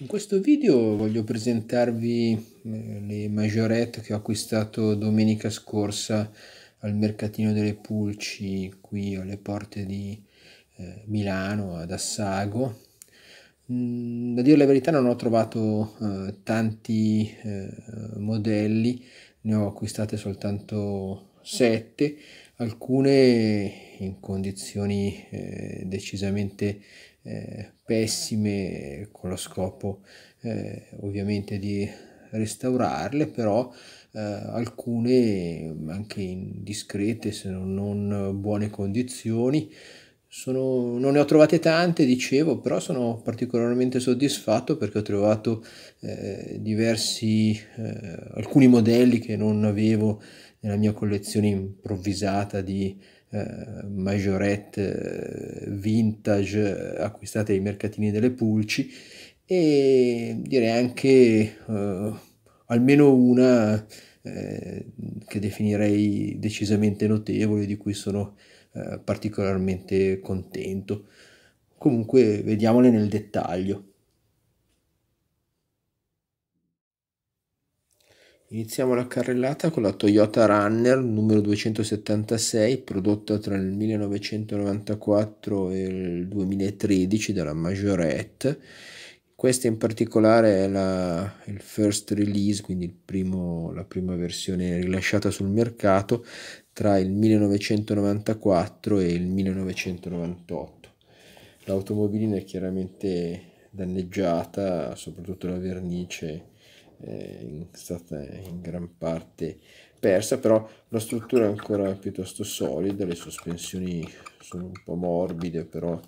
In questo video voglio presentarvi eh, le majorette che ho acquistato domenica scorsa al mercatino delle pulci qui alle porte di eh, Milano ad Assago. Mm, da dire la verità non ho trovato eh, tanti modelli, ne ho acquistate soltanto 7, alcune in condizioni decisamente eh, pessime con lo scopo eh, ovviamente di restaurarle, però eh, alcune anche in discrete se non, non buone condizioni. Sono, non ne ho trovate tante, dicevo, però sono particolarmente soddisfatto perché ho trovato eh, diversi, eh, alcuni modelli che non avevo nella mia collezione improvvisata di eh, majorette eh, vintage eh, acquistate ai mercatini delle pulci e direi anche eh, almeno una eh, che definirei decisamente notevole di cui sono particolarmente contento comunque vediamole nel dettaglio Iniziamo la carrellata con la Toyota Runner numero 276 prodotta tra il 1994 e il 2013 dalla Majorette. Questa in particolare è la, il first release, quindi primo, la prima versione rilasciata sul mercato tra il 1994 e il 1998. L'automobilina è chiaramente danneggiata, soprattutto la vernice eh, è stata in gran parte persa, però la struttura è ancora piuttosto solida, le sospensioni sono un po' morbide, però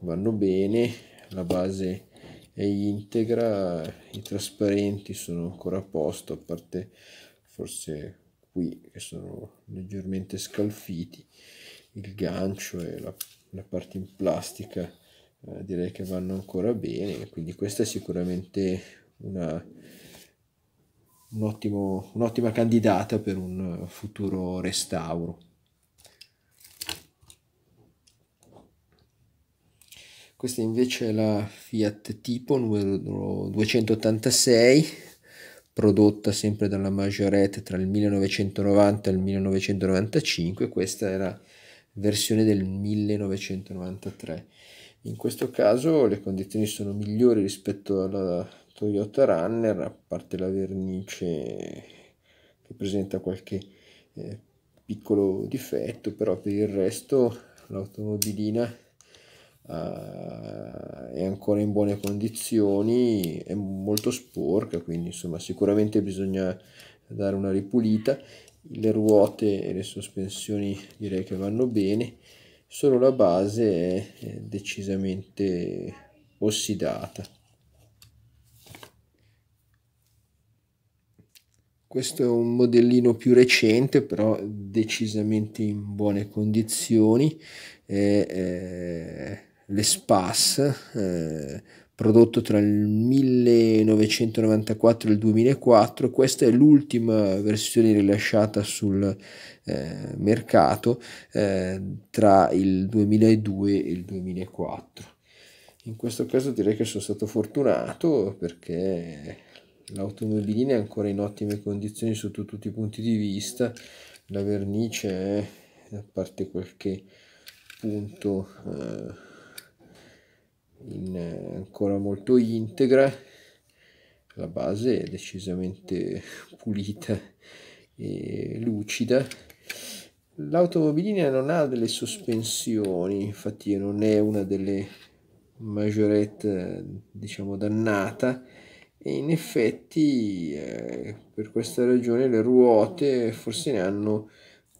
vanno bene, la base è integra, i trasparenti sono ancora a posto, a parte forse qui che sono leggermente scalfiti, il gancio e la, la parte in plastica eh, direi che vanno ancora bene, quindi questa è sicuramente una un ottimo, un'ottima candidata per un futuro restauro. Questa invece è la Fiat Tipo numero 286, prodotta sempre dalla Majorette tra il 1990 e il 1995, questa è la versione del 1993. In questo caso le condizioni sono migliori rispetto alla Toyota Runner, a parte la vernice che presenta qualche eh, piccolo difetto, però per il resto l'automobilina Uh, è ancora in buone condizioni, è molto sporca, quindi insomma sicuramente bisogna dare una ripulita. Le ruote e le sospensioni direi che vanno bene, solo la base è decisamente ossidata. Questo è un modellino più recente, però decisamente in buone condizioni. Eh, eh, L'Espace, eh, prodotto tra il 1994 e il 2004. Questa è l'ultima versione rilasciata sul eh, mercato eh, tra il 2002 e il 2004. In questo caso direi che sono stato fortunato perché l'automobilina è ancora in ottime condizioni sotto tutti i punti di vista la vernice è a parte qualche punto eh, in, ancora molto integra la base è decisamente pulita e lucida l'automobilina non ha delle sospensioni infatti non è una delle majorette diciamo dannata e in effetti eh, per questa ragione le ruote forse ne hanno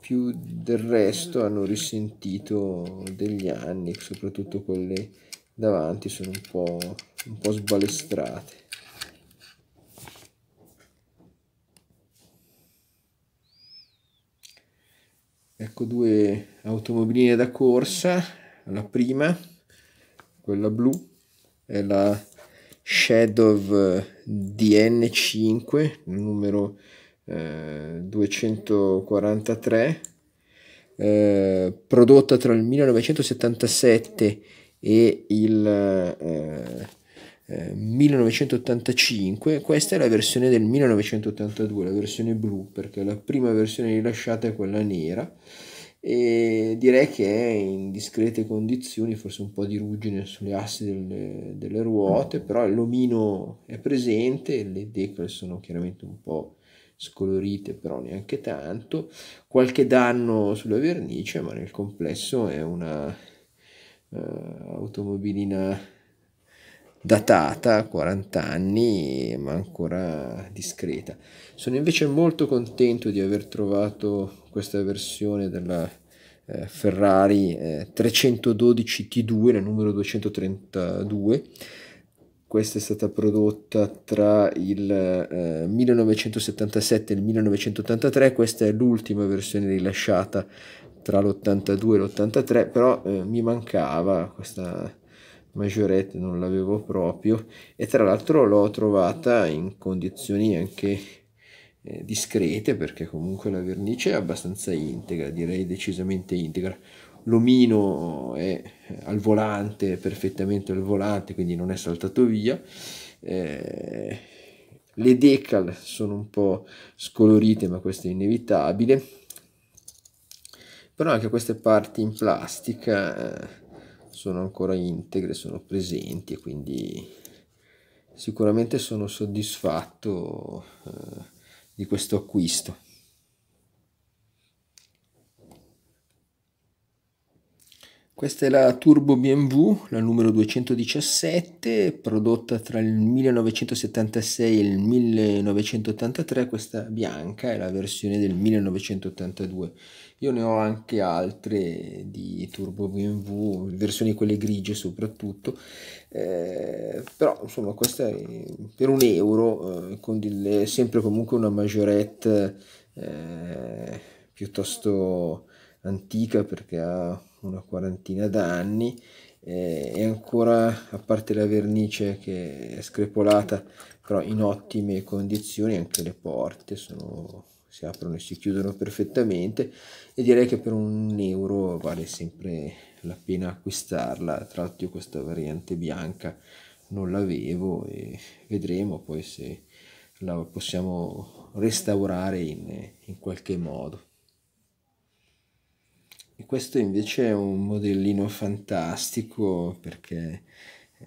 più del resto hanno risentito degli anni soprattutto quelle davanti sono un po', un po sbalestrate ecco due automobiline da corsa la prima quella blu è la Shadow DN5 eh, numero eh, 243 eh, prodotta tra il 1977 e il eh, 1985 eh, questa è la versione del 1982 la versione blu perché la prima versione rilasciata è quella nera e direi che è in discrete condizioni, forse un po' di ruggine sulle assi delle, delle ruote, però l'omino è presente, le decole sono chiaramente un po' scolorite, però neanche tanto, qualche danno sulla vernice, ma nel complesso è una uh, automobilina datata, 40 anni, ma ancora discreta. Sono invece molto contento di aver trovato questa versione della eh, Ferrari eh, 312 T2, la numero 232. Questa è stata prodotta tra il eh, 1977 e il 1983, questa è l'ultima versione rilasciata tra l'82 e l'83, però eh, mi mancava questa maggiorette non l'avevo proprio e tra l'altro l'ho trovata in condizioni anche eh, discrete perché comunque la vernice è abbastanza integra, direi decisamente integra. L'omino è eh, al volante, perfettamente al volante, quindi non è saltato via. Eh, le decal sono un po' scolorite, ma questo è inevitabile. Però anche queste parti in plastica eh, sono ancora integre, sono presenti e quindi sicuramente sono soddisfatto eh, di questo acquisto. Questa è la Turbo BMW, la numero 217, prodotta tra il 1976 e il 1983, questa bianca è la versione del 1982. Io ne ho anche altre di Turbo BMW, versioni quelle grigie soprattutto, eh, però insomma questa è per un euro, eh, con delle, sempre comunque una majorette eh, piuttosto antica perché ha una quarantina d'anni eh, e ancora, a parte la vernice che è screpolata, però in ottime condizioni anche le porte sono, si aprono e si chiudono perfettamente e direi che per un euro vale sempre la pena acquistarla, tra l'altro io questa variante bianca non l'avevo e vedremo poi se la possiamo restaurare in, in qualche modo questo invece è un modellino fantastico perché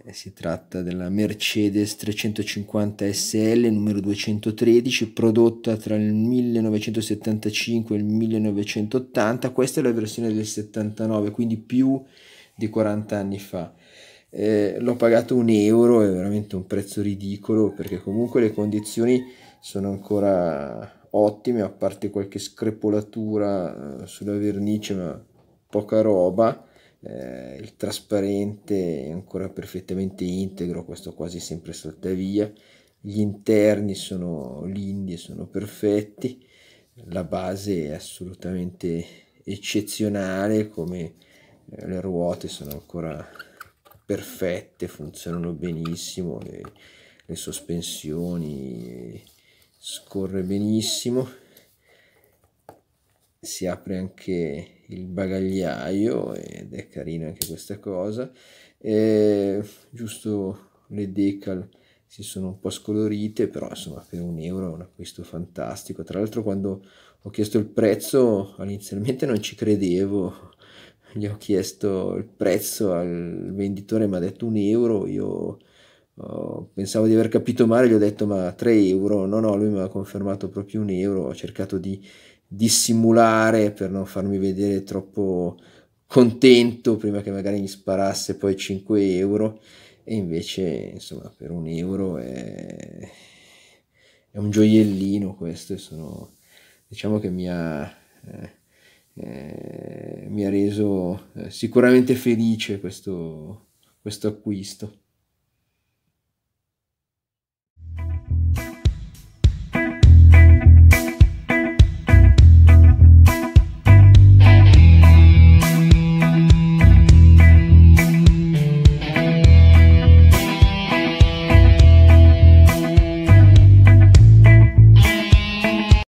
eh, si tratta della Mercedes 350 SL numero 213 prodotta tra il 1975 e il 1980 questa è la versione del 79 quindi più di 40 anni fa eh, l'ho pagato un euro è veramente un prezzo ridicolo perché comunque le condizioni sono ancora ottime, a parte qualche screpolatura eh, sulla vernice, ma poca roba. Eh, il trasparente è ancora perfettamente integro, questo quasi sempre salta via. Gli interni sono lindi e sono perfetti. La base è assolutamente eccezionale, come eh, le ruote sono ancora perfette, funzionano benissimo, le, le sospensioni scorre benissimo si apre anche il bagagliaio ed è carina anche questa cosa e giusto le decal si sono un po' scolorite però insomma per un euro è un acquisto fantastico tra l'altro quando ho chiesto il prezzo inizialmente non ci credevo gli ho chiesto il prezzo al venditore mi ha detto un euro io Oh, pensavo di aver capito male, gli ho detto ma 3 euro, no no, lui mi ha confermato proprio un euro, ho cercato di dissimulare per non farmi vedere troppo contento prima che magari mi sparasse poi 5 euro e invece insomma per un euro è, è un gioiellino questo e sono diciamo che mi ha eh, eh, mi ha reso eh, sicuramente felice questo, questo acquisto